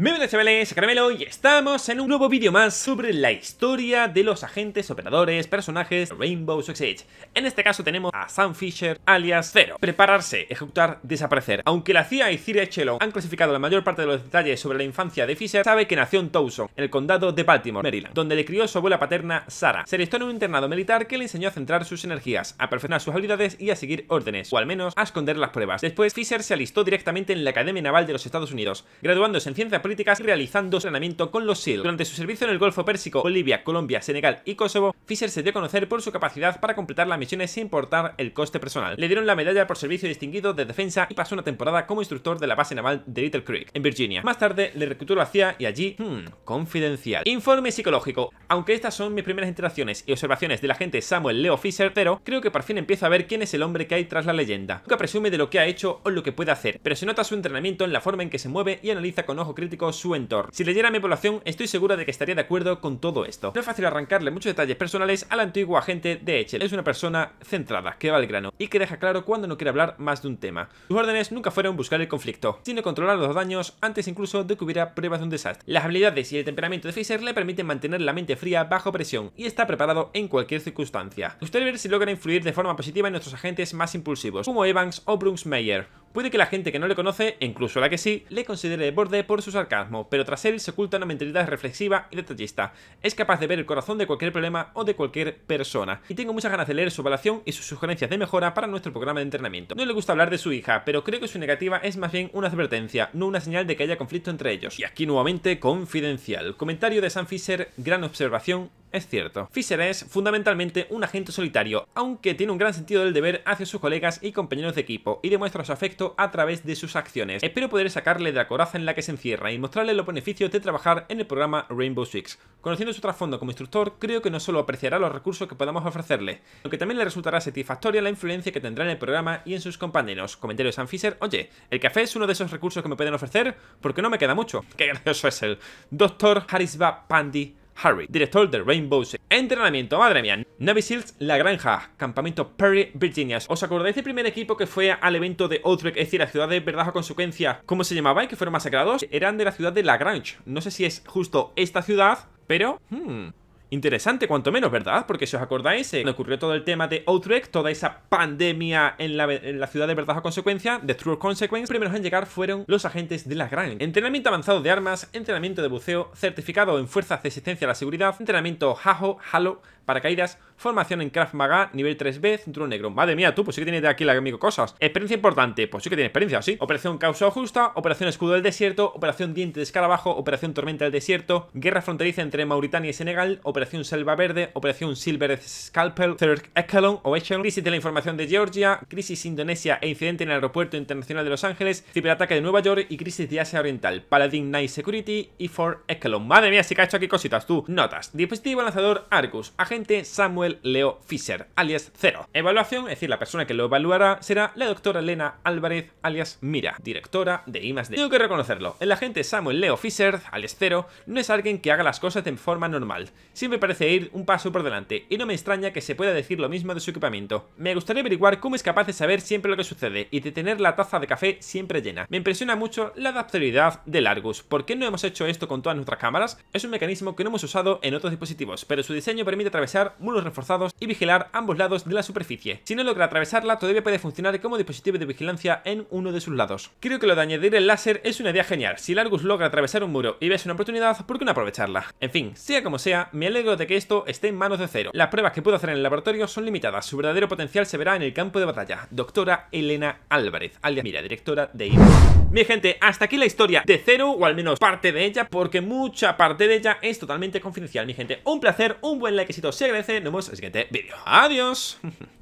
Muy buenas chavales, Caramelo y estamos en un nuevo vídeo más sobre la historia de los agentes, operadores, personajes de Rainbow Six Siege. En este caso tenemos a Sam Fisher, alias Zero. Prepararse, ejecutar, desaparecer. Aunque la CIA y Cire Echelon han clasificado la mayor parte de los detalles sobre la infancia de Fisher, sabe que nació en Towson, en el condado de Baltimore, Maryland, donde le crió su abuela paterna, Sara. Se alistó en un internado militar que le enseñó a centrar sus energías, a perfeccionar sus habilidades y a seguir órdenes, o al menos a esconder las pruebas. Después, Fisher se alistó directamente en la Academia Naval de los Estados Unidos, graduándose en ciencia críticas realizando entrenamiento con los SEAL. Durante su servicio en el Golfo Pérsico, Bolivia, Colombia, Senegal y Kosovo, Fisher se dio a conocer por su capacidad para completar las misiones sin importar el coste personal. Le dieron la medalla por servicio distinguido de defensa y pasó una temporada como instructor de la base naval de Little Creek, en Virginia. Más tarde le reclutó la CIA y allí, hmm, confidencial. Informe psicológico. Aunque estas son mis primeras interacciones y observaciones del agente Samuel Leo Fisher, pero creo que por fin empiezo a ver quién es el hombre que hay tras la leyenda. Nunca presume de lo que ha hecho o lo que puede hacer, pero se nota su entrenamiento en la forma en que se mueve y analiza con ojo crítico su entorno. Si leyera mi población, estoy segura de que estaría de acuerdo con todo esto. No es fácil arrancarle muchos detalles personales al antiguo agente de Echel. Es una persona centrada, que va al grano, y que deja claro cuando no quiere hablar más de un tema. Sus órdenes nunca fueron buscar el conflicto, sino controlar los daños antes incluso de que hubiera pruebas de un desastre. Las habilidades y el temperamento de Facer le permiten mantener la mente fría bajo presión y está preparado en cualquier circunstancia. Usted ver si logra influir de forma positiva en nuestros agentes más impulsivos, como Evans o Brunsmeyer. Puede que la gente que no le conoce, incluso la que sí, le considere de borde por su sarcasmo, pero tras él se oculta una mentalidad reflexiva y detallista. Es capaz de ver el corazón de cualquier problema o de cualquier persona. Y tengo muchas ganas de leer su evaluación y sus sugerencias de mejora para nuestro programa de entrenamiento. No le gusta hablar de su hija, pero creo que su negativa es más bien una advertencia, no una señal de que haya conflicto entre ellos. Y aquí nuevamente, confidencial. Comentario de Sam Fisher, gran observación, es cierto. Fisher es fundamentalmente un agente solitario, aunque tiene un gran sentido del deber hacia sus colegas y compañeros de equipo y demuestra su afecto a través de sus acciones. Espero poder sacarle de la coraza en la que se encierra y mostrarle los beneficios de trabajar en el programa Rainbow Six. Conociendo su trasfondo como instructor, creo que no solo apreciará los recursos que podamos ofrecerle, sino que también le resultará satisfactoria la influencia que tendrá en el programa y en sus compañeros. Comentario de Sam Fisher, oye, el café es uno de esos recursos que me pueden ofrecer porque no me queda mucho. Qué gracioso es el Doctor Harisba Pandi Harry, director de Rainbow Entrenamiento, madre mía. Navy Seals, La Granja, Campamento Perry, Virginia. ¿Os acordáis del primer equipo que fue al evento de Outbreak, es decir, la ciudad de verdad o consecuencia? ¿Cómo se llamaba y Que fueron masacrados. Eran de la ciudad de La Grange. No sé si es justo esta ciudad, pero... Hmm, Interesante, cuanto menos, ¿verdad? Porque si os acordáis, me ocurrió todo el tema de Outbreak, toda esa pandemia en la, ciudad de verdad o consecuencia, de True Consequence, primeros en llegar fueron los agentes de la Gran. Entrenamiento avanzado de armas, entrenamiento de buceo, certificado en fuerzas de asistencia a la seguridad, entrenamiento Jajo, Halo, paracaídas, Formación en Kraft Maga, nivel 3B, Centro negro. Madre mía, tú, pues sí que tienes de aquí la amigo cosas. Experiencia importante, pues sí que tiene experiencia, sí. Operación Causa Justa, Operación Escudo del Desierto, Operación Diente de Escarabajo, Operación Tormenta del Desierto, Guerra Fronteriza entre Mauritania y Senegal, Operación Selva Verde, Operación Silver Scalpel, Third Echelon o Echelon, Crisis de la Información de Georgia, Crisis Indonesia e Incidente en el Aeropuerto Internacional de Los Ángeles, Ciberataque de Nueva York y Crisis de Asia Oriental, Paladin Night Security y Ford Echelon. Madre mía, sí que ha hecho aquí cositas tú. Notas. Dispositivo lanzador Argus. Agente Samuel Leo Fischer, alias Cero. Evaluación, es decir, la persona que lo evaluará será la doctora Elena Álvarez, alias Mira, directora de I. Tengo que reconocerlo, el agente Samuel Leo Fischer, alias Cero, no es alguien que haga las cosas de forma normal. Siempre parece ir un paso por delante, y no me extraña que se pueda decir lo mismo de su equipamiento. Me gustaría averiguar cómo es capaz de saber siempre lo que sucede y de tener la taza de café siempre llena. Me impresiona mucho la adaptabilidad del Argus. ¿Por qué no hemos hecho esto con todas nuestras cámaras? Es un mecanismo que no hemos usado en otros dispositivos, pero su diseño permite atravesar muros reforzados y vigilar ambos lados de la superficie. Si no logra atravesarla, todavía puede funcionar como dispositivo de vigilancia en uno de sus lados. Creo que lo de añadir el láser es una idea genial. Si Largus logra atravesar un muro y ves una oportunidad, ¿por qué no aprovecharla? En fin, sea como sea, me alegro de que esto esté en manos de Cero. Las pruebas que puedo hacer en el laboratorio son limitadas. Su verdadero potencial se verá en el campo de batalla. Doctora Elena Álvarez, alias Mira, directora de Mi Mi gente, hasta aquí la historia de Cero, o al menos parte de ella, porque mucha parte de ella es totalmente confidencial, mi gente. Un placer, un buen si se agradece, nos vemos que siguiente vídeo. ¡Adiós!